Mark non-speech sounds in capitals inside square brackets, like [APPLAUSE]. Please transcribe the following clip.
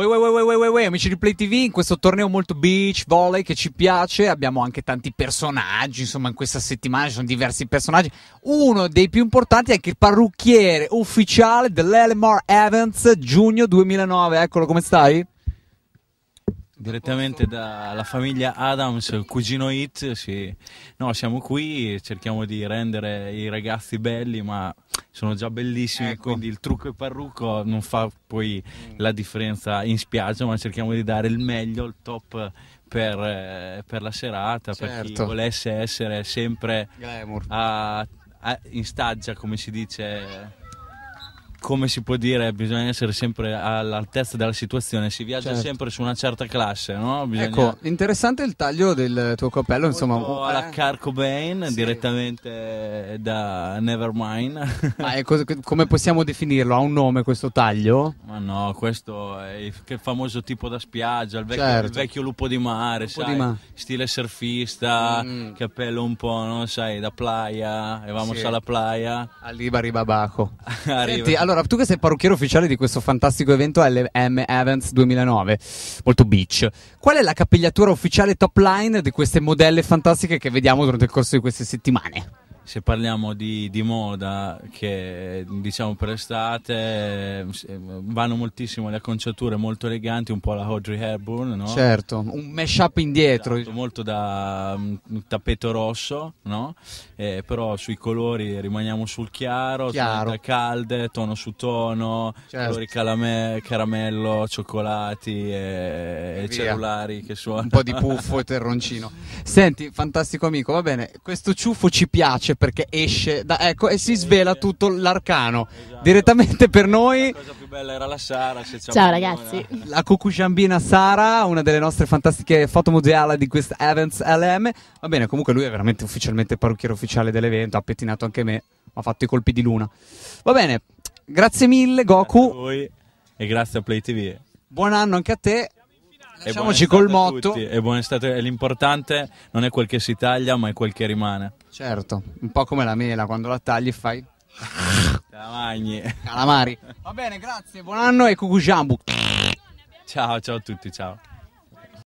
Poi, uè, uè, uè, uè, uè, amici di Play TV, in questo torneo molto beach, volley che ci piace, abbiamo anche tanti personaggi, insomma, in questa settimana ci sono diversi personaggi. Uno dei più importanti è anche il parrucchiere ufficiale dell'Elmore Evans, giugno 2009. Eccolo, come stai? direttamente dalla famiglia Adams, cugino Hit. Sì. No, siamo qui, cerchiamo di rendere i ragazzi belli, ma sono già bellissimi, ecco. quindi il trucco e parrucco non fa poi la differenza in spiaggia, ma cerchiamo di dare il meglio, il top per, eh, per la serata, certo. per chi certo. volesse essere sempre a, a, in staggia, come si dice come si può dire, bisogna essere sempre all'altezza della situazione, si viaggia certo. sempre su una certa classe, no? Bisogna... Ecco, interessante il taglio del tuo cappello, Molto insomma... Alla eh. Carcobain, sì. direttamente da Nevermind. Ah, ecco, come possiamo definirlo? Ha un nome questo taglio? Ma no, questo è il famoso tipo da spiaggia, il vecchio, certo. il vecchio lupo di mare, lupo sai? Di ma... Stile surfista, mm. cappello un po', no? Sai, da playa, e sì. alla playa. Arriba, arriba, baco. [LAUGHS] Senti, allora, allora, tu che sei parrucchiere ufficiale di questo fantastico evento LM Events 2009, molto beach, qual è la capigliatura ufficiale top line di queste modelle fantastiche che vediamo durante il corso di queste settimane? se parliamo di, di, moda che diciamo per estate eh, vanno moltissimo le acconciature molto eleganti un po' la Audrey Hepburn no? certo un mashup indietro esatto, molto da um, tappeto rosso no? eh, però sui colori rimaniamo sul chiaro, chiaro. calde tono su tono certo. colori calame, caramello cioccolati eh, e, e, e cellulari che suonano un po' di puffo e terroncino [LAUGHS] senti fantastico amico va bene questo ciuffo ci piace perché esce da, ecco, e si svela tutto l'arcano esatto. direttamente per noi. La cosa più bella era la Sara. Ciao ragazzi. Eh. La cucuciambina Sara, una delle nostre fantastiche foto fotomuseali di questa Evans LM. Va bene, comunque lui è veramente ufficialmente parrucchiere ufficiale dell'evento, ha pettinato anche me, ha fatto i colpi di luna. Va bene, grazie mille Goku. Grazie a voi e grazie a Play TV. Buon anno anche a te. Lasciamoci col motto. E buon estate, l'importante non è quel che si taglia, ma è quel che rimane. Certo, un po' come la mela, quando la tagli fai... Calamagni. Calamari. Va bene, grazie, buon anno e cucuciambu. Ciao, ciao a tutti, ciao.